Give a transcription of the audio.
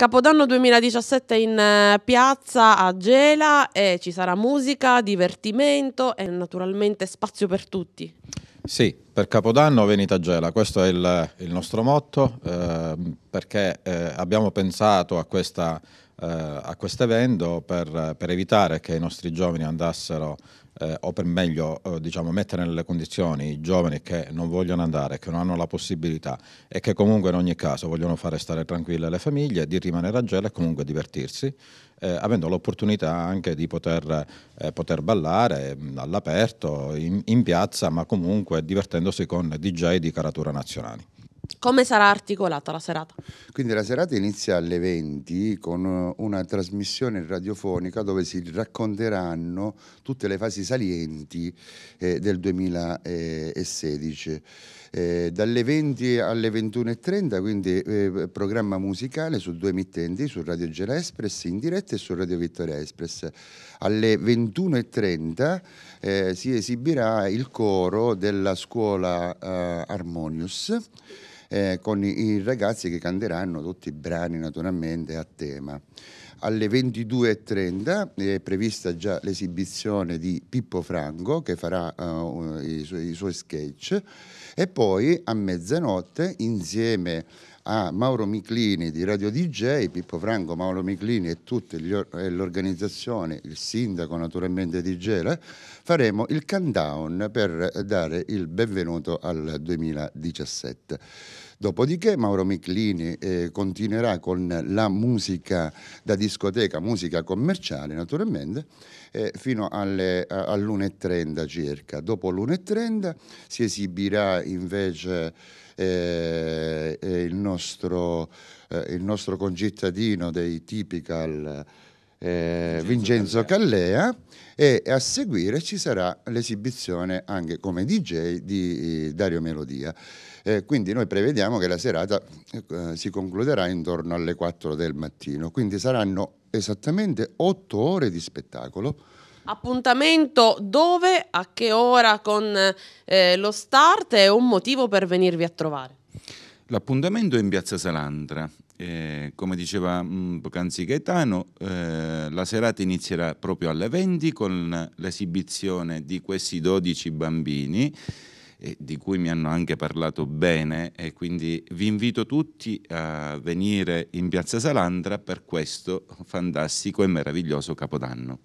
Capodanno 2017 in eh, piazza a Gela e ci sarà musica, divertimento e naturalmente spazio per tutti. Sì, per Capodanno venite a Gela, questo è il, il nostro motto eh, perché eh, abbiamo pensato a, eh, questo evento per, per, evitare che i nostri giovani andassero eh, o per meglio eh, diciamo, mettere nelle condizioni i giovani che non vogliono andare, che non hanno la possibilità e che comunque in ogni caso vogliono fare stare tranquille le famiglie, di rimanere a Gela e comunque divertirsi. Eh, avendo l'opportunità anche di poter, eh, poter ballare mm, all'aperto, in, in piazza, ma comunque divertendosi confrontandosi con DJ di caratura nazionali. Come sarà articolata la serata? Quindi la serata inizia alle 20 con eh, una trasmissione radiofonica dove si racconteranno tutte le fasi salienti eh, del 2016. Eh, dalle 20 alle 21.30, quindi eh, programma musicale su due emittenti, su Radio Gela Express in diretta e su Radio Vittoria Express. Alle 21.30 eh, si esibirà il coro della scuola eh, Harmonius eh, con i ragazzi che canteranno tutti i brani naturalmente a tema. Alle 22.30 è prevista già l'esibizione di Pippo Franco che farà uh, i, su- i suoi sketch e poi a mezzanotte insieme a Mauro Miclini di Radio DJ, Pippo Franco, Mauro Miclini e tutta l'organizzazione, il sindaco naturalmente di Gela, faremo il countdown per dare il benvenuto al 2017. Dopodiché Mauro Miclini eh, continuerà con la musica da discoteca, musica commerciale naturalmente, eh, fino alle, all'1.30 circa. Dopo l'1.30 si esibirà invece eh, il, nostro, eh, il, nostro, concittadino dei typical eh, Vincenzo Callea e a seguire ci sarà l'esibizione anche come DJ di eh, Dario Melodia. Eh, quindi noi prevediamo che la serata eh, si concluderà intorno alle 4 del mattino, quindi saranno esattamente 8 ore di spettacolo Appuntamento dove, a che ora con eh, lo start e un motivo per venirvi a trovare? L'appuntamento è in Piazza Salandra. Eh, come diceva mm, Pocanzi Gaetano, eh, la serata inizierà proprio alle 20 con l'esibizione di questi 12 bambini eh, di cui mi hanno anche parlato bene e quindi vi invito tutti a venire in Piazza Salandra per questo fantastico e meraviglioso Capodanno.